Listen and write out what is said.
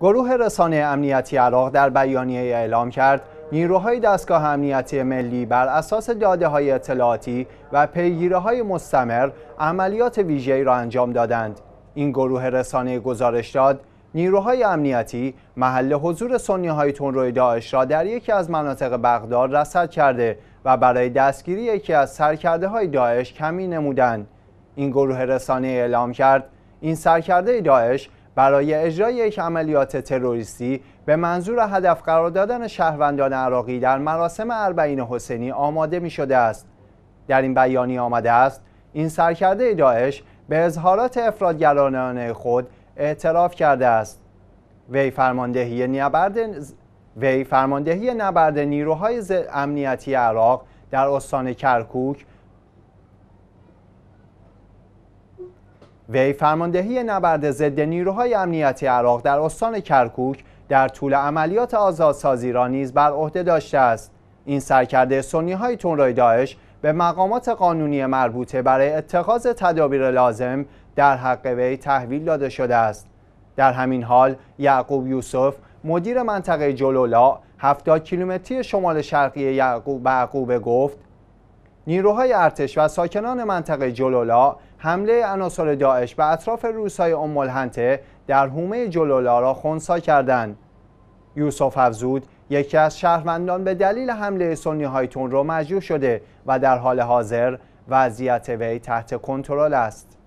گروه رسانه امنیتی عراق در بیانیه اعلام کرد نیروهای دستگاه امنیتی ملی بر اساس داده های اطلاعاتی و پیگیره های مستمر عملیات ویژه‌ای را انجام دادند. این گروه رسانه گزارش داد نیروهای امنیتی محل حضور سنیه های روی داعش را در یکی از مناطق بغداد رصد کرده و برای دستگیری یکی از سرکرده های داعش کمی نمودند. این گروه رسانه اعلام کرد این سرکرده داعش برای اجرای یک عملیات تروریستی به منظور هدف قرار دادن شهروندان عراقی در مراسم اربعین حسینی آماده می شده است. در این بیانیه آمده است این سرکرده داعش به اظهارات افرادگرانانه خود اعتراف کرده است. وی فرماندهی نبرد وی فرماندهی نبرد نیروهای امنیتی عراق در استان کرکوک وی فرماندهی نبرد ضد نیروهای امنیتی عراق در استان کرکوک در طول عملیات آزادسازی را نیز بر عهده داشته است این سرکرده سنی های تونرای داعش به مقامات قانونی مربوطه برای اتخاذ تدابیر لازم در حق وی تحویل داده شده است در همین حال یعقوب یوسف مدیر منطقه جلولا 70 کیلومتری شمال شرقی یعقوب گفت نیروهای ارتش و ساکنان منطقه جلولا حمله عناصر داعش به اطراف روسای ام در حومه جلولا را خونسا کردند. یوسف افزود یکی از شهروندان به دلیل حمله سنی های تون را مجروح شده و در حال حاضر وضعیت وی تحت کنترل است.